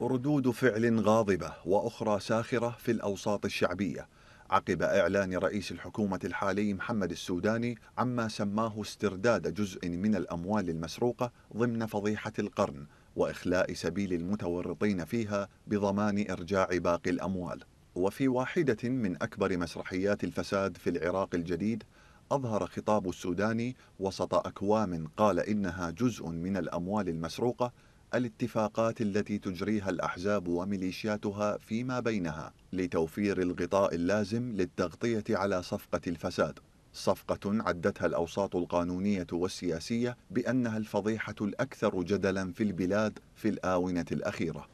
ردود فعل غاضبة وأخرى ساخرة في الأوساط الشعبية عقب إعلان رئيس الحكومة الحالي محمد السوداني عما سماه استرداد جزء من الأموال المسروقة ضمن فضيحة القرن وإخلاء سبيل المتورطين فيها بضمان إرجاع باقي الأموال وفي واحدة من أكبر مسرحيات الفساد في العراق الجديد أظهر خطاب السوداني وسط أكوام قال إنها جزء من الأموال المسروقة الاتفاقات التي تجريها الأحزاب وميليشياتها فيما بينها لتوفير الغطاء اللازم للتغطية على صفقة الفساد صفقة عدتها الأوساط القانونية والسياسية بأنها الفضيحة الأكثر جدلا في البلاد في الآونة الأخيرة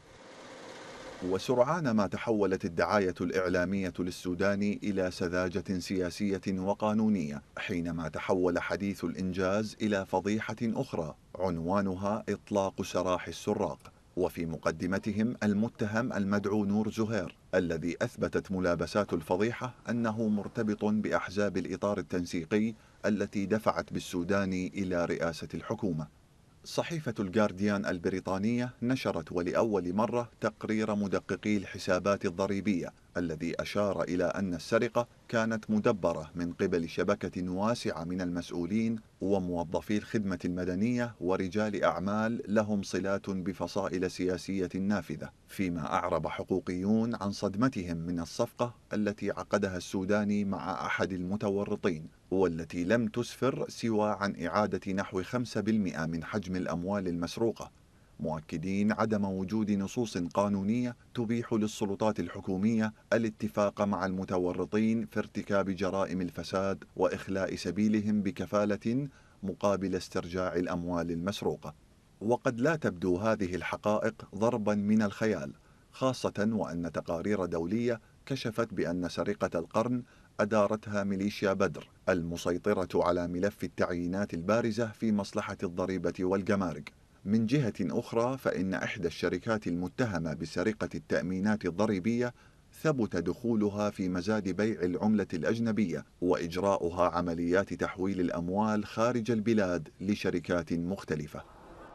وسرعان ما تحولت الدعاية الإعلامية للسودان إلى سذاجة سياسية وقانونية حينما تحول حديث الإنجاز إلى فضيحة أخرى عنوانها إطلاق سراح السراق وفي مقدمتهم المتهم المدعو نور زهير الذي أثبتت ملابسات الفضيحة أنه مرتبط بأحزاب الإطار التنسيقي التي دفعت بالسودان إلى رئاسة الحكومة صحيفة الجارديان البريطانية نشرت ولأول مرة تقرير مدققي الحسابات الضريبية الذي أشار إلى أن السرقة كانت مدبرة من قبل شبكة واسعة من المسؤولين وموظفي الخدمة المدنية ورجال أعمال لهم صلات بفصائل سياسية نافذة فيما أعرب حقوقيون عن صدمتهم من الصفقة التي عقدها السوداني مع أحد المتورطين والتي لم تسفر سوى عن إعادة نحو 5% من حجم الأموال المسروقة مؤكدين عدم وجود نصوص قانونية تبيح للسلطات الحكومية الاتفاق مع المتورطين في ارتكاب جرائم الفساد وإخلاء سبيلهم بكفالة مقابل استرجاع الأموال المسروقة. وقد لا تبدو هذه الحقائق ضربا من الخيال، خاصة وأن تقارير دولية كشفت بأن سرقة القرن أدارتها ميليشيا بدر المسيطرة على ملف التعيينات البارزة في مصلحة الضريبة والجمارك من جهة أخرى فإن إحدى الشركات المتهمة بسرقة التأمينات الضريبية ثبت دخولها في مزاد بيع العملة الأجنبية وإجراؤها عمليات تحويل الأموال خارج البلاد لشركات مختلفة